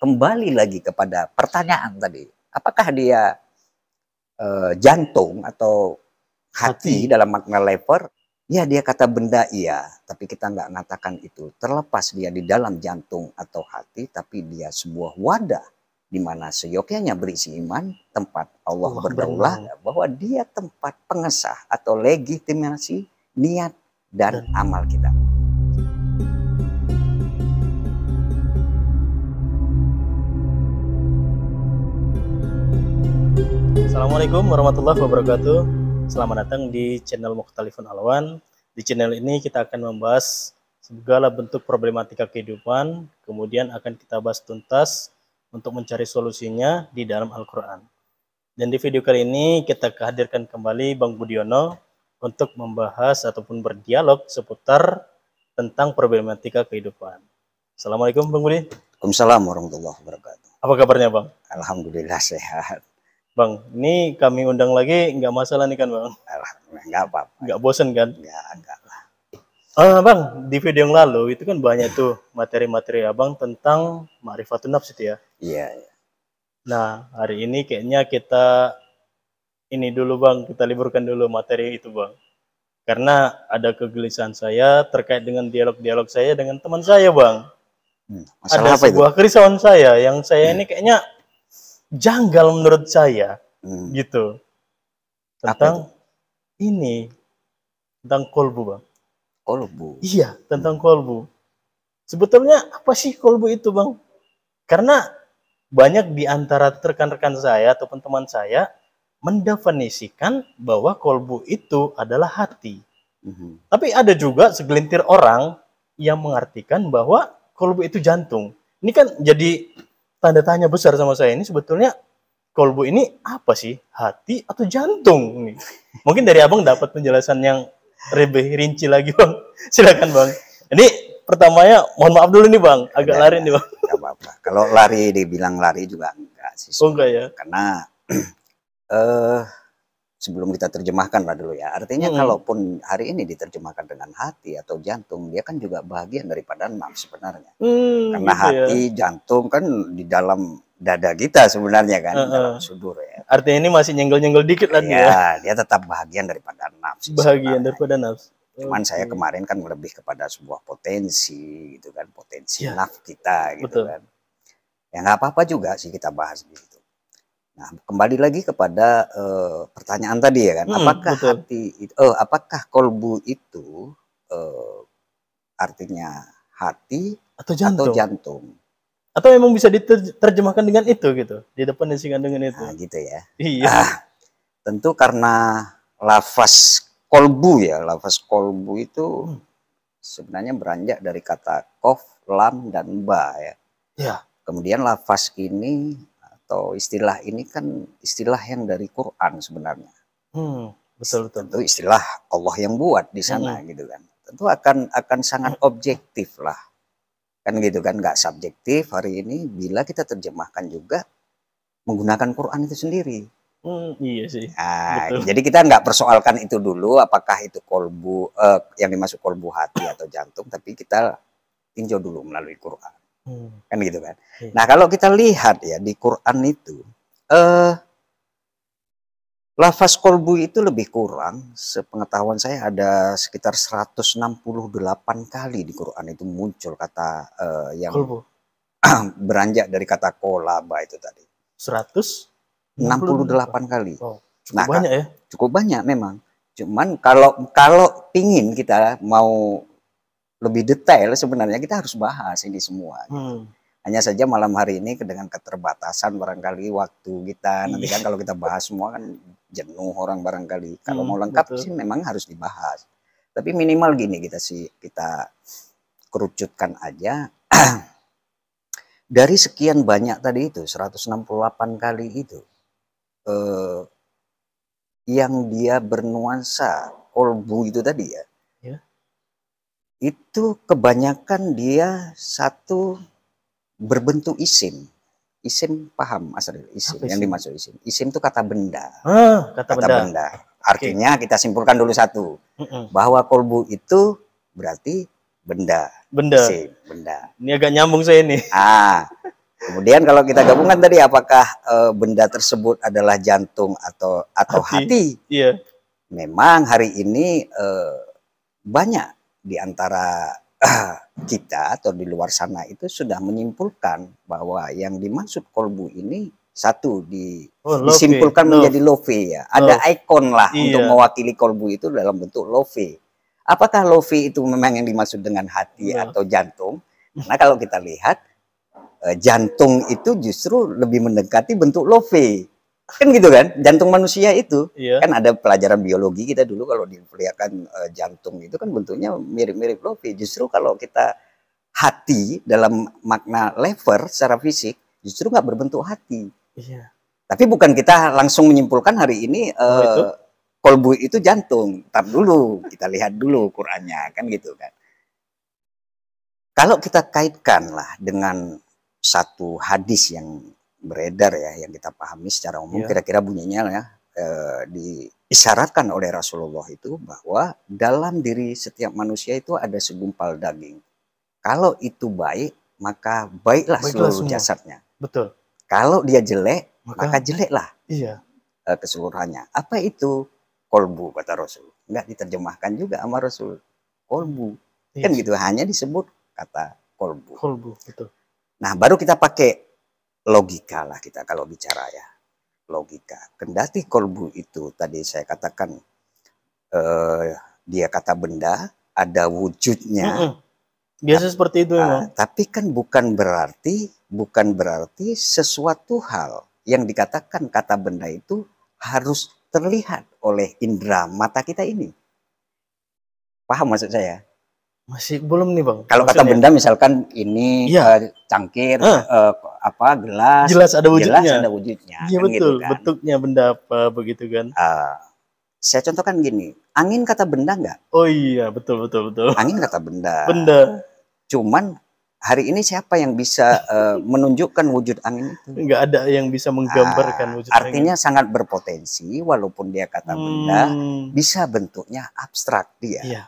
kembali lagi kepada pertanyaan tadi. Apakah dia eh, jantung atau hati, hati dalam makna lever? Ya dia kata benda iya, tapi kita nggak natakan itu. Terlepas dia di dalam jantung atau hati, tapi dia sebuah wadah di mana seyogyanya berisi iman, tempat Allah oh, berdaulah bahwa dia tempat pengesah atau legitimasi niat dan, dan amal kita. Assalamualaikum warahmatullahi wabarakatuh. Selamat datang di channel Mukhtalifun Alwan. Di channel ini kita akan membahas segala bentuk problematika kehidupan, kemudian akan kita bahas tuntas untuk mencari solusinya di dalam Al-Quran. Dan di video kali ini kita kehadirkan kembali Bang Budiono untuk membahas ataupun berdialog seputar tentang problematika kehidupan. Assalamualaikum Bang Budi. Waalaikumsalam warahmatullahi wabarakatuh. Apa kabarnya Bang? Alhamdulillah sehat. Bang, ini kami undang lagi nggak masalah nih kan bang? Nggak apa-apa. Nggak bosen kan? Nggak, nggak lah. Uh, bang, di video yang lalu itu kan banyak tuh materi-materi abang tentang ma'rifatun nafs itu ya? Iya. iya. Nah, hari ini kayaknya kita ini dulu bang, kita liburkan dulu materi itu bang. Karena ada kegelisahan saya terkait dengan dialog-dialog saya dengan teman saya bang. Hmm, masalah ada apa sebuah kerisauan saya yang saya hmm. ini kayaknya janggal menurut saya hmm. gitu tentang ini tentang kolbu bang kolbu iya tentang hmm. kolbu sebetulnya apa sih kolbu itu bang karena banyak di antara rekan-rekan saya ataupun teman saya mendefinisikan bahwa kolbu itu adalah hati. hmm Tapi ada juga segelintir orang yang mengartikan bahwa kolbu itu jantung. Ini kan jadi tanda tanya besar sama saya ini sebetulnya kolbu ini apa sih? Hati atau jantung? Nih. Mungkin dari abang dapat penjelasan yang lebih rinci lagi bang. Silakan bang. Ini pertamanya mohon maaf dulu nih bang, agak ya, lari nih bang. Gak apa-apa. Kalau lari dibilang lari juga enggak sih. Oh enggak ya? Karena eh uh, sebelum kita terjemahkan lah dulu ya. Artinya hmm. kalaupun hari ini diterjemahkan dengan hati atau jantung, dia kan juga bagian daripada enam sebenarnya. Hmm, Karena gitu ya. hati, ya. jantung kan di dalam dada kita sebenarnya kan, uh -huh. dalam sudur ya. Artinya ini masih nyenggol-nyenggol dikit lagi iya, ya. Dia tetap bagian daripada nafsu. Bagian sebenarnya. daripada nafsu. Cuman okay. saya kemarin kan lebih kepada sebuah potensi gitu kan, potensi ya. naf kita gitu Betul. kan. Ya nggak apa-apa juga sih kita bahas gitu Nah, kembali lagi kepada uh, pertanyaan tadi ya kan, hmm, apakah betul. hati, uh, apakah kolbu itu uh, artinya hati atau jantung? Atau jantung? Atau memang bisa diterjemahkan dengan itu gitu, di depan didefinisikan dengan itu. Nah, gitu ya. Iya. Nah, tentu karena lafaz kolbu ya, lafaz kolbu itu hmm. sebenarnya beranjak dari kata kof, lam dan ba ya. Ya. Kemudian lafaz ini atau istilah ini kan istilah yang dari Quran sebenarnya. Hmm, betul betul. Tentu istilah Allah yang buat di sana hmm. gitu kan. Tentu akan akan sangat hmm. objektif lah. Kan gitu kan nggak subjektif hari ini bila kita terjemahkan juga menggunakan Quran itu sendiri. Hmm, iya sih. Nah, Jadi kita nggak persoalkan itu dulu, apakah itu kolbu eh, yang dimasuk kolbu hati atau jantung, tapi kita tinjau dulu melalui Quran hmm. kan gitu kan. Hmm. Nah kalau kita lihat ya di Quran itu eh, lafaz kolbu itu lebih kurang sepengetahuan saya ada sekitar 168 kali di Quran itu muncul kata eh, yang kolbu. beranjak dari kata kolaba itu tadi. 168 kali. Oh, cukup nah, banyak ya? Cukup banyak memang. Cuman kalau kalau pingin kita mau lebih detail sebenarnya kita harus bahas ini semua. Hmm. Hanya saja malam hari ini dengan keterbatasan barangkali waktu kita. Nanti iya. kan kalau kita bahas semua kan jenuh orang barangkali. Kalau hmm, mau lengkap betul. sih memang harus dibahas. Tapi minimal gini kita sih kita kerucutkan aja. Dari sekian banyak tadi itu 168 kali itu eh, yang dia bernuansa kolbu itu tadi ya itu kebanyakan dia satu berbentuk isim. Isim paham asal isim, isim yang dimaksud isim. Isim itu kata benda. Ah, kata, kata benda. benda. Artinya okay. kita simpulkan dulu satu mm bahwa kolbu itu berarti benda. Benda. Isim, benda. Ini agak nyambung saya ini. Ah. Kemudian kalau kita ah. gabungkan tadi apakah e, benda tersebut adalah jantung atau atau hati? hati? Iya. Memang hari ini e, banyak di antara kita atau di luar sana itu sudah menyimpulkan bahwa yang dimaksud kolbu ini satu di oh, disimpulkan love. menjadi lofi ya. Ada ikon lah iya. untuk mewakili kolbu itu dalam bentuk lofi. Apakah lofi itu memang yang dimaksud dengan hati iya. atau jantung? Karena kalau kita lihat eh, jantung itu justru lebih mendekati bentuk lofi kan gitu kan jantung manusia itu iya. kan ada pelajaran biologi kita dulu kalau diperlihatkan e, eh, jantung itu kan bentuknya mirip-mirip lopi justru kalau kita hati dalam makna lever secara fisik justru nggak berbentuk hati iya. tapi bukan kita langsung menyimpulkan hari ini e, itu? kolbu itu jantung tar dulu kita lihat dulu Qurannya kan gitu kan kalau kita kaitkan lah dengan satu hadis yang beredar ya yang kita pahami secara umum kira kira-kira bunyinya ya e, eh, diisyaratkan oleh Rasulullah itu bahwa dalam diri setiap manusia itu ada segumpal daging. Kalau itu baik maka baiklah, baiklah seluruh semua. jasadnya. Betul. Kalau dia jelek maka, maka jeleklah. Iya. E, keseluruhannya. Apa itu kolbu kata Rasul? nggak diterjemahkan juga sama Rasul. Kolbu. Yes. Iya kan gitu hanya disebut kata kolbu. Kolbu, betul. Nah, baru kita pakai logika lah kita kalau bicara ya logika. Kendati kolbu itu tadi saya katakan eh, dia kata benda ada wujudnya. Mm -mm. Biasa seperti itu. ya. Tapi kan bukan berarti bukan berarti sesuatu hal yang dikatakan kata benda itu harus terlihat oleh indera mata kita ini. Paham maksud saya? Masih belum nih bang. Kalau kata benda misalkan ini ya. uh, cangkir, uh. Uh, apa gelas, jelas ada wujudnya. Jelas ada wujudnya. Iya kan gitu betul. Gitu kan. Bentuknya benda apa begitu kan? Uh, saya contohkan gini, angin kata benda nggak? Oh iya betul betul betul. Angin kata benda. Benda. Cuman hari ini siapa yang bisa uh, menunjukkan wujud angin itu? Nggak ada yang bisa menggambarkan ah, wujud Artinya angin. sangat berpotensi walaupun dia kata benda, hmm. bisa bentuknya abstrak dia. Iya,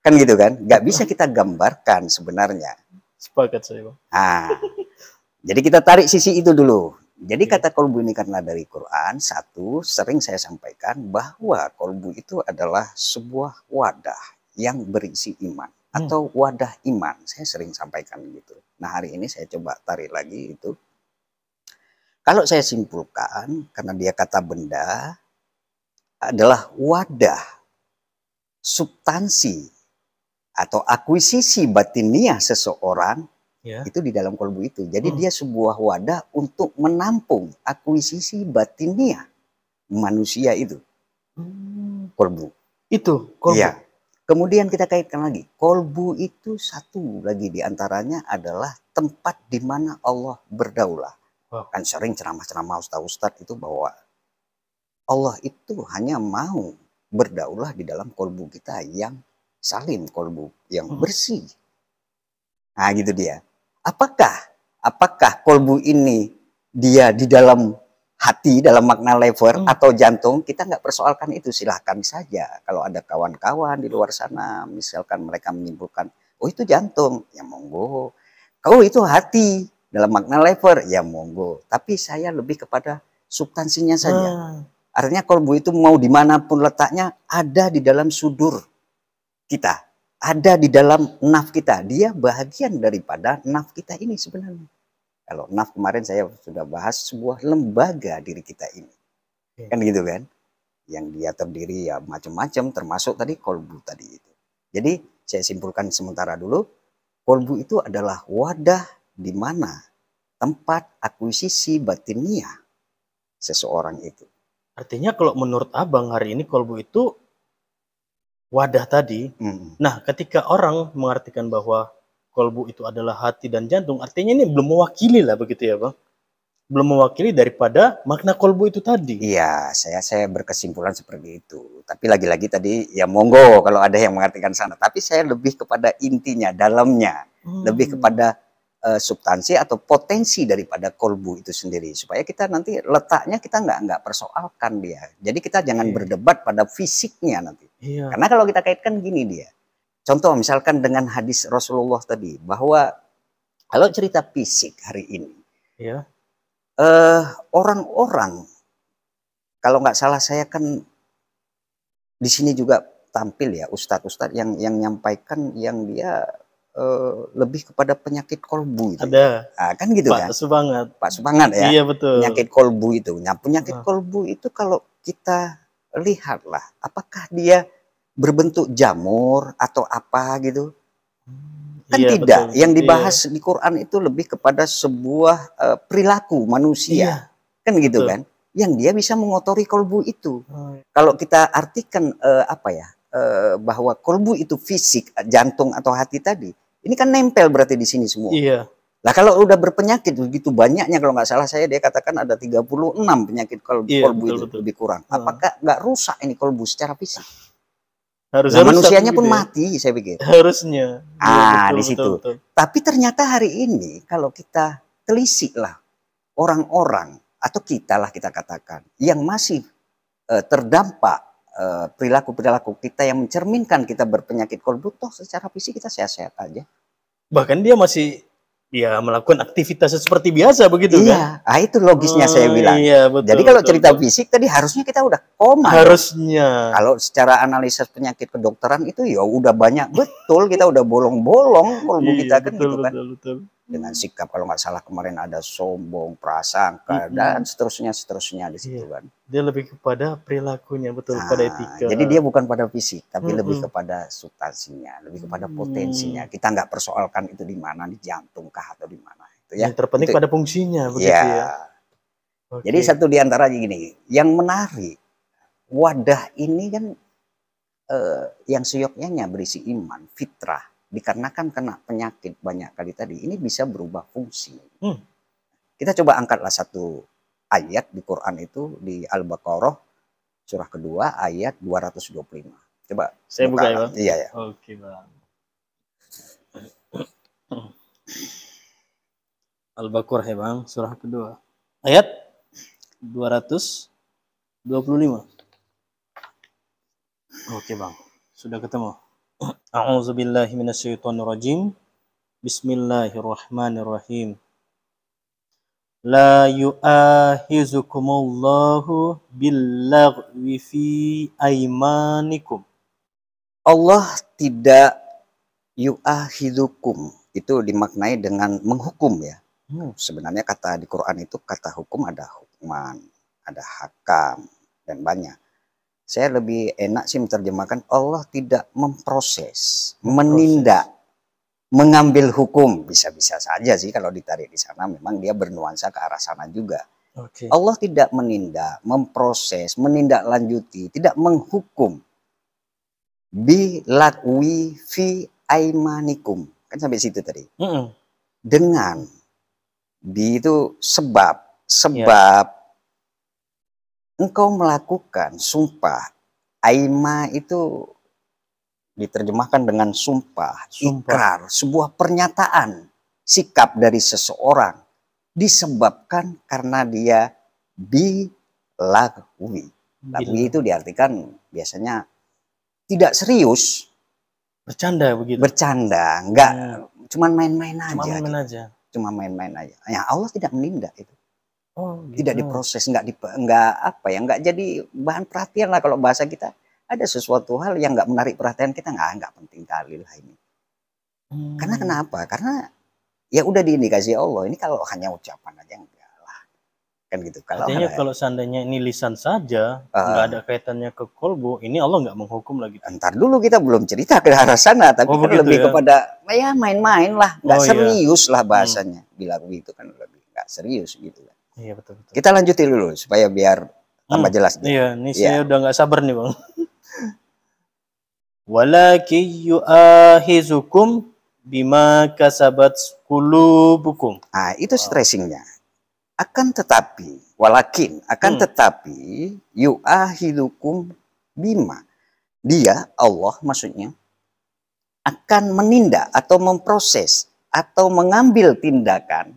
Kan gitu kan? nggak bisa kita gambarkan sebenarnya. Sepakat saya, Bang. Nah, jadi kita tarik sisi itu dulu. Jadi iya. kata kolbu ini karena dari Quran, satu sering saya sampaikan bahwa kolbu itu adalah sebuah wadah yang berisi iman hmm. atau wadah iman. Saya sering sampaikan gitu. Nah hari ini saya coba tarik lagi itu. Kalau saya simpulkan, karena dia kata benda adalah wadah substansi atau akuisisi batiniah seseorang yeah. itu di dalam kolbu itu. Jadi hmm. dia sebuah wadah untuk menampung akuisisi batiniah manusia itu. Hmm. Kolbu. Itu kolbu. Ya. Kemudian kita kaitkan lagi, kolbu itu satu lagi diantaranya adalah tempat di mana Allah berdaulah. Wow. Kan sering ceramah-ceramah ustaz-ustaz itu bahwa Allah itu hanya mau berdaulah di dalam kolbu kita yang salim kolbu yang hmm. bersih. Nah gitu dia. Apakah apakah kolbu ini dia di dalam hati dalam makna lever hmm. atau jantung kita nggak persoalkan itu silahkan saja kalau ada kawan-kawan di luar sana misalkan mereka menyimpulkan oh itu jantung ya monggo oh itu hati dalam makna lever ya monggo tapi saya lebih kepada substansinya saja hmm. artinya kolbu itu mau dimanapun letaknya ada di dalam sudur kita, ada di dalam naf kita. Dia bagian daripada naf kita ini sebenarnya. Kalau naf kemarin saya sudah bahas sebuah lembaga diri kita ini. Ya. Kan gitu kan? Yang dia terdiri ya macam-macam termasuk tadi kolbu tadi itu. Jadi saya simpulkan sementara dulu, kolbu itu adalah wadah di mana tempat akuisisi batinia seseorang itu. Artinya kalau menurut Abang hari ini kolbu itu wadah tadi. Hmm. Nah, ketika orang mengartikan bahwa kolbu itu adalah hati dan jantung, artinya ini belum mewakili lah begitu ya, Bang. Belum mewakili daripada makna kolbu itu tadi. Iya, saya saya berkesimpulan seperti itu. Tapi lagi-lagi tadi ya monggo kalau ada yang mengartikan sana, tapi saya lebih kepada intinya, dalamnya, hmm. lebih kepada Eh, substansi atau potensi daripada kolbu itu sendiri supaya kita nanti letaknya kita nggak nggak persoalkan dia jadi kita jangan yeah. berdebat pada fisiknya nanti yeah. karena kalau kita kaitkan gini dia contoh misalkan dengan hadis Rasulullah tadi bahwa kalau cerita fisik hari ini yeah. Iya. uh, orang-orang kalau nggak salah saya kan di sini juga tampil ya ustadz-ustadz yang yang nyampaikan yang dia Eh, lebih kepada penyakit kolbu itu. Ya. Ada. Nah, kan gitu Pak kan? Pak Subangat. Pak Subangat ya. Iya betul. Penyakit kolbu itu. Nah, penyakit ah. kolbu itu kalau kita lihatlah apakah dia berbentuk jamur atau apa gitu. Hmm, kan iya, tidak. Betul. Yang iya. dibahas iya. di Quran itu lebih kepada sebuah uh, perilaku manusia. Iya. Kan gitu betul. kan? Yang dia bisa mengotori kolbu itu. Oh. Kalau kita artikan uh, apa ya? bahwa kolbu itu fisik jantung atau hati tadi ini kan nempel berarti di sini semua. Iya. Lah kalau udah berpenyakit begitu banyaknya kalau nggak salah saya dia katakan ada 36 penyakit kalau iya, kolbu betul, itu betul. lebih kurang. Ah. Apakah nggak rusak ini kolbu secara fisik? Harusnya nah, manusianya pun gitu ya. mati saya pikir. Harusnya. Ah, iya, betul, di situ. Betul, betul. Tapi ternyata hari ini kalau kita telisik lah orang-orang atau kita lah kita katakan yang masih eh, terdampak perilaku-perilaku eh, kita yang mencerminkan kita berpenyakit kolbuto toh secara fisik kita sehat-sehat aja. Bahkan dia masih ya melakukan aktivitas seperti biasa begitu iya. kan? Iya, ah itu logisnya hmm, saya oh, bilang. Iya, betul, Jadi kalau betul, cerita betul. fisik tadi harusnya kita udah koma. Harusnya. Ya. Kalau secara analisis penyakit kedokteran itu ya udah banyak betul kita udah bolong-bolong kolbu iya, kita kan gitu betul, gitu kan. Betul, betul dengan sikap kalau nggak salah kemarin ada sombong, prasangka mm-hmm. dan seterusnya seterusnya di situ iya. kan. Dia lebih kepada perilakunya betul nah, pada etika. Jadi dia bukan pada fisik tapi mm-hmm. lebih kepada substansinya, lebih kepada hmm. potensinya. Kita nggak persoalkan itu di mana di jantung kah atau di mana itu ya. Yang terpenting itu, pada fungsinya begitu iya. ya. ya. Okay. Jadi satu di antara gini, yang menarik wadah ini kan eh, yang seyoknya berisi iman, fitrah dikarenakan kena penyakit banyak kali tadi ini bisa berubah fungsi. Hmm. Kita coba angkatlah satu ayat di Quran itu di Al-Baqarah surah kedua ayat 225. Coba saya buka, buka ya, Bang. Iya ya. Oke, Bang. Al-Baqarah ya, Bang, surah kedua. Ayat 225. Oke, Bang. Sudah ketemu. A'udzu billahi من الشيطان الرجيم بسم الله الرحمن الرحيم لا Allah tidak yu'ahizukum. itu dimaknai dengan menghukum ya hmm. sebenarnya kata di Quran itu kata hukum ada hukman ada hakam dan banyak saya lebih enak sih menerjemahkan Allah tidak memproses, menindak, mengambil hukum bisa-bisa saja sih kalau ditarik di sana memang dia bernuansa ke arah sana juga. Okay. Allah tidak menindak, memproses, menindaklanjuti, tidak menghukum. Bi lakwi fi aimanikum. Kan sampai situ tadi. Mm -mm. Dengan bi itu sebab, sebab yeah engkau melakukan sumpah. Aima itu diterjemahkan dengan sumpah, sumpah, ikrar, sebuah pernyataan, sikap dari seseorang disebabkan karena dia dilakui. lagu itu diartikan biasanya tidak serius, bercanda begitu. Bercanda, enggak hmm. cuman main-main aja. Cuma main-main aja. Cuma main-main aja. Ya Allah tidak menindak itu. Oh, gitu. Tidak diproses, nggak di, nggak apa ya, nggak jadi bahan perhatian lah kalau bahasa kita. Ada sesuatu hal yang nggak menarik perhatian kita nggak nggak penting kali lah ini. Hmm. Karena kenapa? Karena ya udah diindikasi Allah ini kalau hanya ucapan aja enggak lah kan gitu kalau Artinya hal, kalau seandainya ini lisan saja uh, ada kaitannya ke kolbu ini Allah nggak menghukum lagi gitu. ntar dulu kita belum cerita ke arah sana tapi oh, kan lebih ya? kepada ya main-main lah nggak oh, iya. serius iya. lah hmm. bahasanya hmm. bila begitu kan lebih nggak serius gitu kan Iya betul. betul. Kita lanjutin dulu supaya biar tambah hmm. jelas. Nih. Iya, ini iya. saya ya. udah nggak sabar nih bang. Walaki yuahizukum bima kasabat kulubukum. Ah itu ah. stressingnya. Akan tetapi, walakin akan hmm. tetapi yu'ahizukum bima. Dia Allah maksudnya akan menindak atau memproses atau mengambil tindakan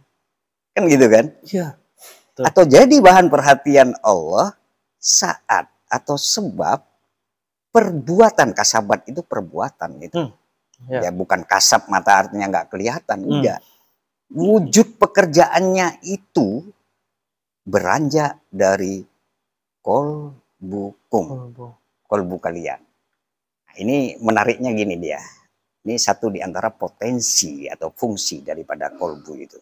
kan gitu kan? Iya. Betul. atau jadi bahan perhatian Allah saat atau sebab perbuatan kasabat itu perbuatan itu hmm. ya. ya bukan kasab mata artinya nggak kelihatan hmm. enggak wujud pekerjaannya itu beranjak dari kol bukum kol bukalian nah, ini menariknya gini dia ini satu di antara potensi atau fungsi daripada kolbu itu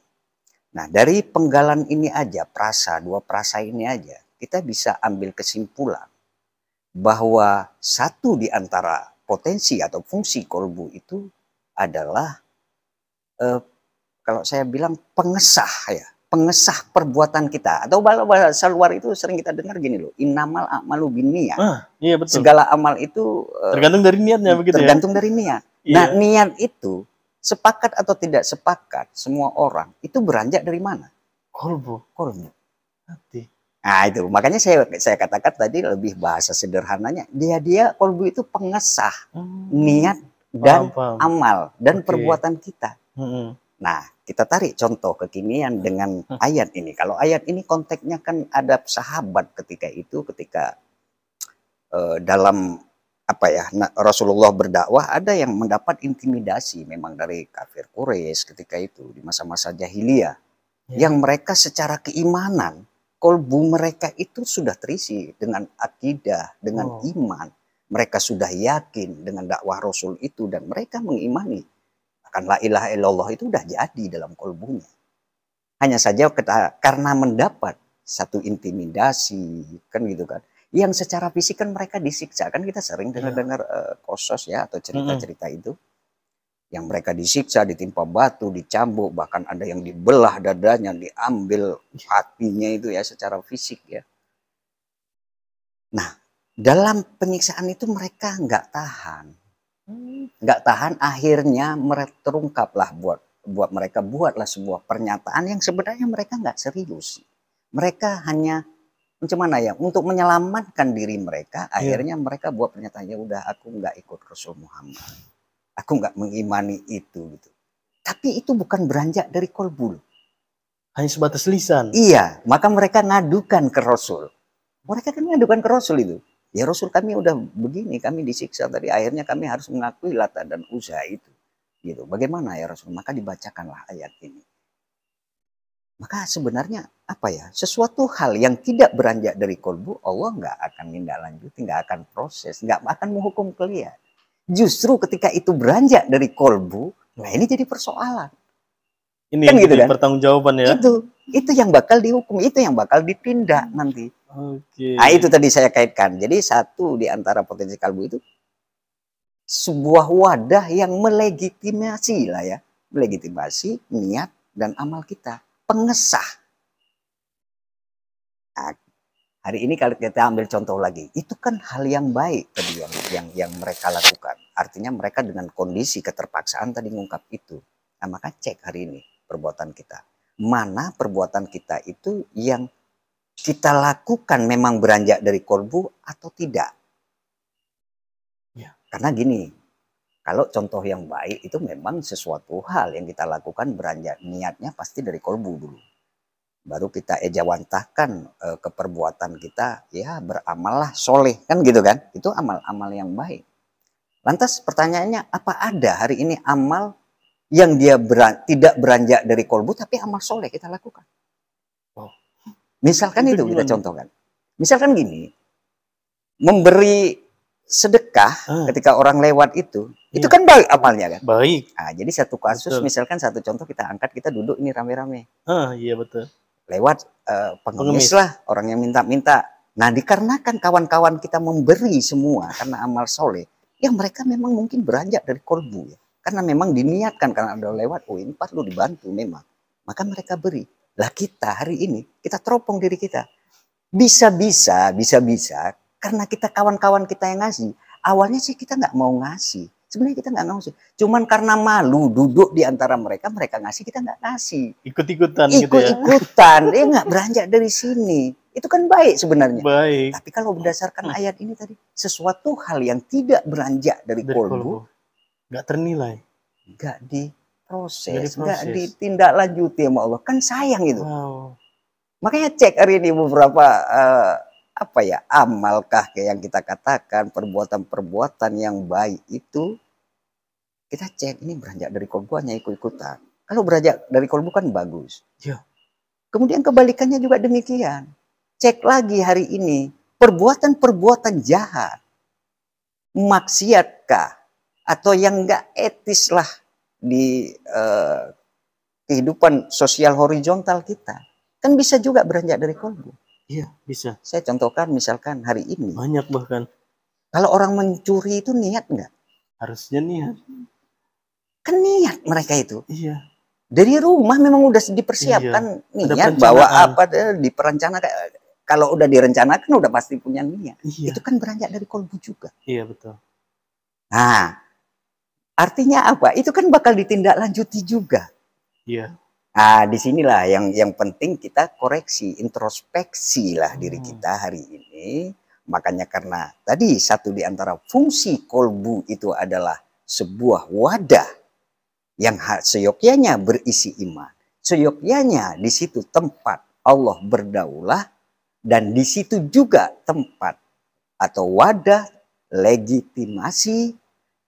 Nah, dari penggalan ini aja, prasa, dua prasa ini aja, kita bisa ambil kesimpulan bahwa satu di antara potensi atau fungsi kolbu itu adalah eh, kalau saya bilang pengesah ya, pengesah perbuatan kita atau bahasa luar itu sering kita dengar gini loh, inamal amalu niat. Ah, iya betul. Segala amal itu eh, tergantung dari niatnya begitu tergantung ya. Tergantung dari niat. Nah, iya. Nah, niat itu Sepakat atau tidak sepakat semua orang itu beranjak dari mana? Kolbu. Kolbu. Hati. Nah itu makanya saya saya katakan tadi lebih bahasa sederhananya dia dia kolbu itu pengesah hmm. niat dan paham, paham. amal dan okay. perbuatan kita. Hmm. Nah kita tarik contoh kekinian dengan hmm. ayat ini. Kalau ayat ini konteksnya kan ada sahabat ketika itu ketika uh, dalam apa ya Rasulullah berdakwah ada yang mendapat intimidasi memang dari kafir Quraisy ketika itu di masa-masa jahiliyah ya. yang mereka secara keimanan kolbu mereka itu sudah terisi dengan akidah dengan oh. iman mereka sudah yakin dengan dakwah Rasul itu dan mereka mengimani akan la ilaha illallah itu sudah jadi dalam kolbunya hanya saja karena mendapat satu intimidasi kan gitu kan yang secara fisik kan mereka disiksa kan kita sering iya. dengar-dengar ya. uh, kosos ya atau cerita-cerita itu yang mereka disiksa, ditimpa batu, dicambuk, bahkan ada yang dibelah dadanya, diambil hatinya itu ya secara fisik ya. Nah, dalam penyiksaan itu mereka nggak tahan, hmm. nggak tahan akhirnya mereka terungkaplah buat buat mereka buatlah sebuah pernyataan yang sebenarnya mereka nggak serius, mereka hanya Macam mana ya? Untuk menyelamatkan diri mereka, yeah. akhirnya mereka buat pernyataan ya udah aku nggak ikut Rasul Muhammad, aku nggak mengimani itu gitu. Tapi itu bukan beranjak dari kolbul. Hanya sebatas lisan. Iya, maka mereka ngadukan ke Rasul. Mereka kan ngadukan ke Rasul itu. Ya Rasul kami udah begini, kami disiksa tadi. Akhirnya kami harus mengakui Lata dan usaha itu. Gitu. Bagaimana ya Rasul? Maka dibacakanlah ayat ini. Maka sebenarnya apa ya? Sesuatu hal yang tidak beranjak dari kolbu, Allah nggak akan tindak lanjut nggak akan proses, nggak akan menghukum kalian. Justru ketika itu beranjak dari kolbu, nah ini jadi persoalan. Ini kan gitu kan? pertanggungjawaban ya. Itu itu yang bakal dihukum, itu yang bakal ditindak nanti. Oke. Okay. Nah, itu tadi saya kaitkan. Jadi satu di antara potensi kalbu itu sebuah wadah yang melegitimasi lah ya, melegitimasi niat dan amal kita pengesah. Nah, hari ini kalau kita ambil contoh lagi, itu kan hal yang baik tadi yang yang, yang mereka lakukan. Artinya mereka dengan kondisi keterpaksaan tadi ngungkap itu. Nah, maka cek hari ini perbuatan kita. Mana perbuatan kita itu yang kita lakukan memang beranjak dari korbu atau tidak. Ya. Karena gini, kalau contoh yang baik itu memang sesuatu hal yang kita lakukan beranjak niatnya pasti dari kolbu dulu. Baru kita ejawantahkan e, eh, ke kita, ya beramallah soleh kan gitu kan? Itu amal-amal yang baik. Lantas pertanyaannya apa ada hari ini amal yang dia beran, tidak beranjak dari kolbu tapi amal soleh kita lakukan. Wow. Misalkan itu, itu kita contohkan. Misalkan gini, memberi sedekah ah. ketika orang lewat itu ya. itu kan baik amalnya kan baik nah, jadi satu kasus betul. misalkan satu contoh kita angkat kita duduk ini rame-rame ah iya betul lewat uh, pengemis, pengemis lah orang yang minta-minta nah dikarenakan kawan-kawan kita memberi semua karena amal soleh ya mereka memang mungkin beranjak dari kolbu ya karena memang diniatkan karena ada lewat oh ini perlu dibantu memang maka mereka beri lah kita hari ini kita teropong diri kita bisa-bisa bisa-bisa karena kita kawan-kawan kita yang ngasih, hmm. awalnya sih kita nggak mau ngasih. Sebenarnya kita nggak ngasih. Cuman karena malu duduk di antara mereka, mereka ngasih, kita nggak ngasih. Ikut-ikutan Ikut gitu ya? Ikut-ikutan. nggak beranjak dari sini. Itu kan baik sebenarnya. Baik. Tapi kalau berdasarkan hmm. ayat ini tadi, sesuatu hal yang tidak beranjak dari, dari kolbu, nggak ternilai. Nggak diproses, nggak ditindaklanjuti sama Allah. Kan sayang itu. Wow. Makanya cek hari ini beberapa uh, apa ya amalkah kayak yang kita katakan perbuatan-perbuatan yang baik itu kita cek ini beranjak dari kolbu hanya ikut-ikutan. Kalau beranjak dari kolbu kan bagus. Ya. Kemudian kebalikannya juga demikian. Cek lagi hari ini perbuatan-perbuatan jahat, maksiatkah atau yang enggak etis lah di eh, kehidupan sosial horizontal kita kan bisa juga beranjak dari kolbu. Iya, bisa. Saya contohkan misalkan hari ini. Banyak bahkan. Kalau orang mencuri itu niat nggak? Harusnya niat. Kan niat mereka itu. Iya. Dari rumah memang udah dipersiapkan iya. niat bahwa apa eh, diperencanakan. Kalau udah direncanakan udah pasti punya niat. Iya. Itu kan beranjak dari kolbu juga. Iya betul. Nah, artinya apa? Itu kan bakal ditindaklanjuti juga. Iya. Nah, disinilah yang yang penting kita koreksi, introspeksi lah diri hmm. kita hari ini. Makanya karena tadi satu di antara fungsi kolbu itu adalah sebuah wadah yang seyogyanya berisi iman. Seyogyanya di situ tempat Allah berdaulah dan di situ juga tempat atau wadah legitimasi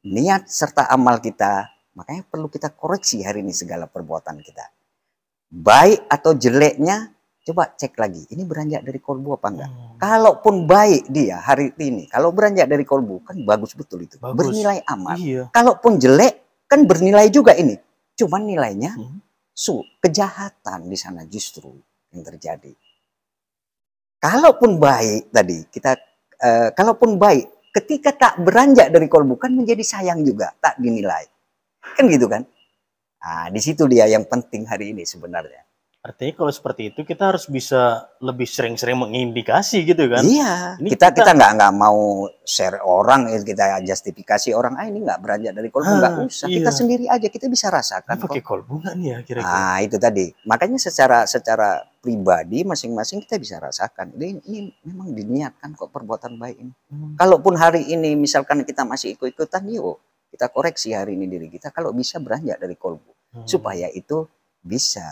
niat serta amal kita. Makanya perlu kita koreksi hari ini segala perbuatan kita baik atau jeleknya coba cek lagi ini beranjak dari kolbu apa enggak hmm. kalaupun baik dia hari ini kalau beranjak dari kolbu kan bagus betul itu bagus. bernilai amal iya. kalaupun jelek kan bernilai juga ini cuman nilainya hmm. su kejahatan di sana justru yang terjadi kalaupun baik tadi kita uh, kalaupun baik ketika tak beranjak dari kolbu kan menjadi sayang juga tak dinilai kan gitu kan Nah, di situ dia yang penting hari ini sebenarnya. Artinya kalau seperti itu kita harus bisa lebih sering-sering mengindikasi gitu kan? Iya. Ini kita kita nggak nggak mau share orang eh, kita justifikasi orang ah ini nggak beranjak dari kolbu nggak ah, usah iya. kita sendiri aja kita bisa rasakan. Ini pakai kolbu nggak ya kira-kira? Ah itu tadi makanya secara secara pribadi masing-masing kita bisa rasakan ini, ini memang diniatkan kok perbuatan baik ini. Hmm. Kalaupun hari ini misalkan kita masih ikut-ikutan yuk kita koreksi hari ini diri kita kalau bisa beranjak dari kolbu hmm. supaya itu bisa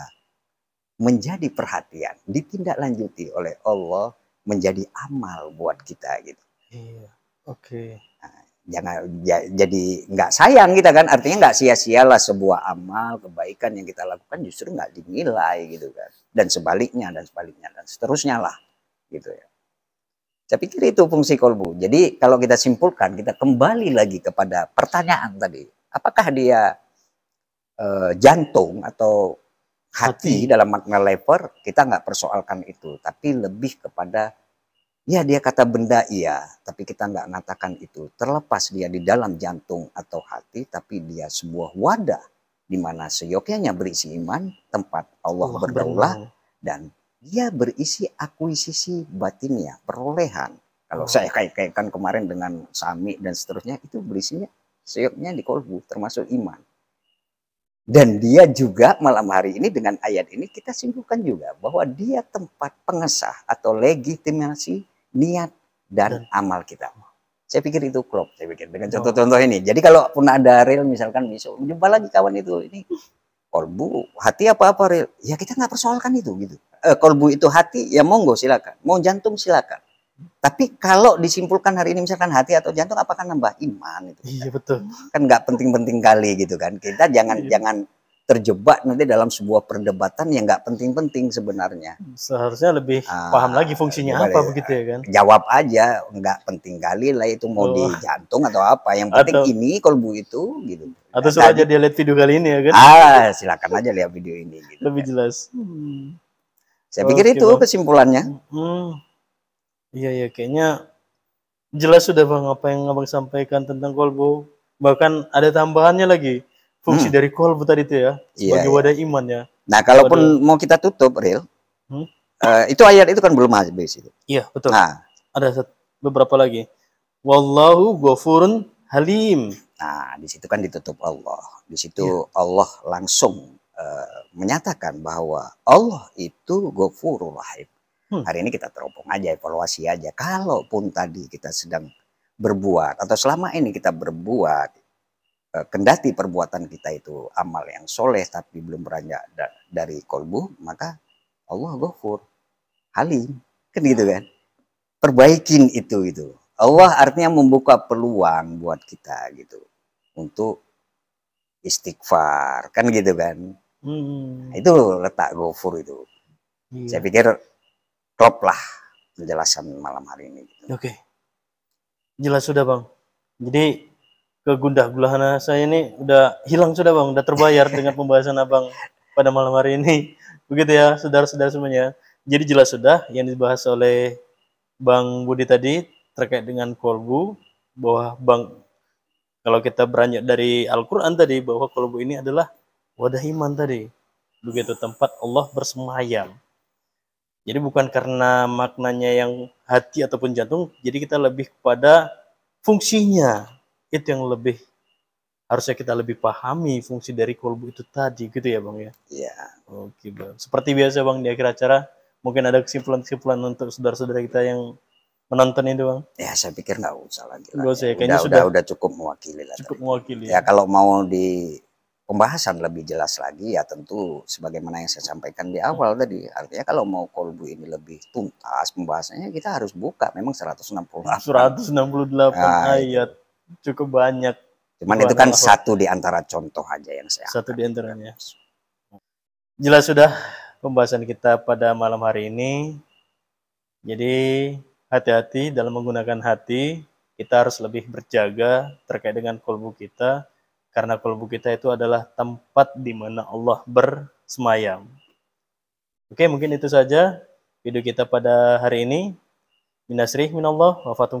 menjadi perhatian ditindaklanjuti oleh Allah menjadi amal buat kita gitu. Iya, oke. Okay. Nah, jangan ya, jadi nggak sayang kita kan artinya nggak sia-sialah sebuah amal kebaikan yang kita lakukan justru nggak dinilai gitu kan dan sebaliknya dan sebaliknya dan seterusnya lah gitu ya. Saya pikir itu fungsi kolbu. Jadi kalau kita simpulkan, kita kembali lagi kepada pertanyaan tadi. Apakah dia eh, jantung atau hati, hati dalam makna leper? Kita nggak persoalkan itu, tapi lebih kepada ya dia kata benda iya, tapi kita nggak ngatakan itu. Terlepas dia di dalam jantung atau hati, tapi dia sebuah wadah di mana seyoknya berisi iman, tempat Allah, Allah berdaulah dan dia berisi akuisisi batinnya, perolehan. Kalau oh. saya kait-kaitkan kemarin dengan sami dan seterusnya, itu berisinya seyoknya di kolbu, termasuk iman. Dan dia juga malam hari ini dengan ayat ini kita simpulkan juga bahwa dia tempat pengesah atau legitimasi niat dan amal kita. Saya pikir itu klop, saya pikir dengan oh. contoh-contoh ini. Jadi kalau pun ada real misalkan besok jumpa lagi kawan itu ini kolbu hati apa apa real ya kita nggak persoalkan itu gitu eh, kolbu itu hati ya monggo silakan mau jantung silakan tapi kalau disimpulkan hari ini misalkan hati atau jantung apakah nambah iman itu iya betul kan nggak penting-penting kali gitu kan kita jangan iya. jangan terjebak nanti dalam sebuah perdebatan yang nggak penting-penting sebenarnya. Seharusnya lebih ah, paham lagi fungsinya apa ya? begitu ya kan? Jawab aja, nggak penting kali lah itu mau oh. di jantung atau apa. Yang penting atau, ini kolbu itu gitu. Atau nah, dia lihat video kali ini ya kan? Ah, silakan aja lihat video ini. Gitu, lebih kan. jelas. Hmm. Saya oh, pikir itu kesimpulannya. Hmm. Iya, iya kayaknya jelas sudah bang apa yang abang sampaikan tentang kolbu. Bahkan ada tambahannya lagi fungsi hmm. dari kolbu tadi itu ya sebagai yeah, iya. wadah iman ya. Nah, kalaupun wadah... mau kita tutup, real, hmm? uh, itu ayat itu kan belum habis itu. Iya betul. Nah. Ada beberapa lagi. Wallahu ghafurun halim. Nah, di situ kan ditutup Allah. Di situ yeah. Allah langsung uh, menyatakan bahwa Allah itu ghafurul rahim. Hmm. Hari ini kita teropong aja, evaluasi aja. Kalaupun tadi kita sedang berbuat atau selama ini kita berbuat Eh, kendati perbuatan kita itu amal yang soleh tapi belum beranjak dari kolbu maka Allah gofur halim kan gitu kan perbaikin itu itu Allah artinya membuka peluang buat kita gitu untuk istighfar kan gitu kan hmm. itu letak gofur itu iya. saya pikir klop lah penjelasan malam hari ini gitu. oke okay. jelas sudah bang jadi kegundah gulahana saya ini udah hilang sudah bang, udah terbayar dengan pembahasan abang pada malam hari ini. Begitu ya, saudara-saudara semuanya. Jadi jelas sudah yang dibahas oleh Bang Budi tadi terkait dengan kolbu bahwa bang kalau kita beranjak dari Al-Quran tadi bahwa kolbu ini adalah wadah iman tadi begitu tempat Allah bersemayam. Jadi bukan karena maknanya yang hati ataupun jantung, jadi kita lebih kepada fungsinya itu yang lebih harusnya kita lebih pahami fungsi dari kolbu itu tadi gitu ya bang ya iya oke bang seperti biasa bang di akhir acara mungkin ada kesimpulan-kesimpulan untuk saudara-saudara kita yang menonton itu bang ya saya pikir nggak usah lagi lah usah, ya, ya. Kayaknya udah, sudah udah cukup mewakili lah cukup mewakili ya kalau mau di pembahasan lebih jelas lagi ya tentu sebagaimana yang saya sampaikan di awal tadi artinya kalau mau kolbu ini lebih tuntas pembahasannya kita harus buka memang 168 168 nah, ayat cukup banyak. Cuman itu kan apa? satu di antara contoh aja yang saya. Satu di antaranya. Jelas sudah pembahasan kita pada malam hari ini. Jadi hati-hati dalam menggunakan hati, kita harus lebih berjaga terkait dengan kolbu kita karena kolbu kita itu adalah tempat di mana Allah bersemayam. Oke, mungkin itu saja video kita pada hari ini. Minasrih minallah wa fatum